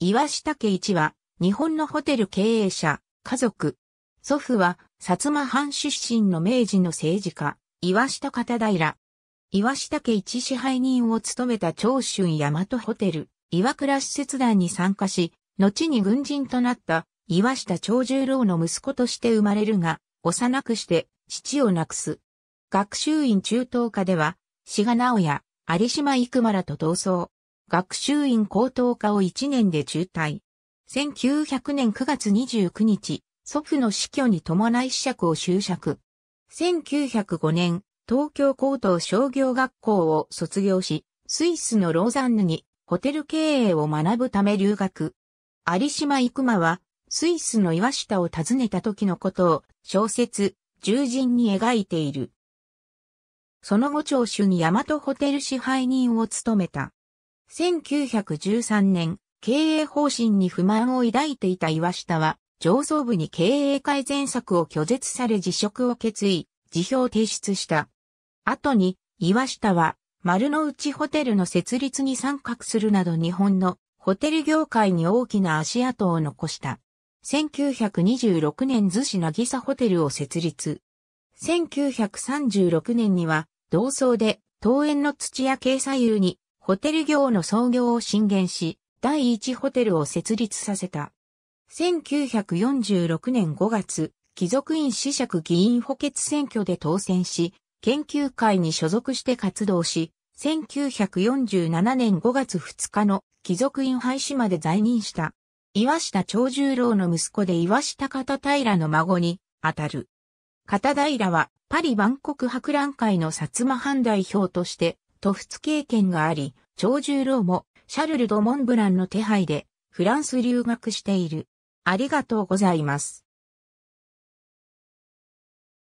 岩下家一は、日本のホテル経営者、家族。祖父は、薩摩藩出身の明治の政治家、岩下片平。岩下家一支配人を務めた長春大和ホテル、岩倉施設団に参加し、後に軍人となった岩下長十郎の息子として生まれるが、幼くして父を亡くす。学習院中等科では、志賀直也、有島幾馬と同窓。学習院高等科を1年で中退。1900年9月29日、祖父の死去に伴い子爵を就職。1905年、東京高等商業学校を卒業し、スイスのローザンヌにホテル経営を学ぶため留学。有島生馬は、スイスの岩下を訪ねた時のことを小説、獣人に描いている。その後聴州に大和ホテル支配人を務めた。1913年、経営方針に不満を抱いていた岩下は、上層部に経営改善策を拒絶され辞職を決意、辞表提出した。後に、岩下は、丸の内ホテルの設立に参画するなど日本のホテル業界に大きな足跡を残した。1926年逗子なぎさホテルを設立。1936年には、同窓で、桃園の土屋経済優にホテル業の創業を進言し、第一ホテルを設立させた。1946年5月、貴族院子爵議員補欠選挙で当選し、研究会に所属して活動し、1947年5月2日の貴族院廃止まで在任した。岩下長十郎の息子で岩下片平の孫に当たる。片平はパリ万国博覧会の薩摩藩代表として塗仏経験があり、長十郎もシャルル・ド・モンブランの手配でフランス留学している。ありがとうございます。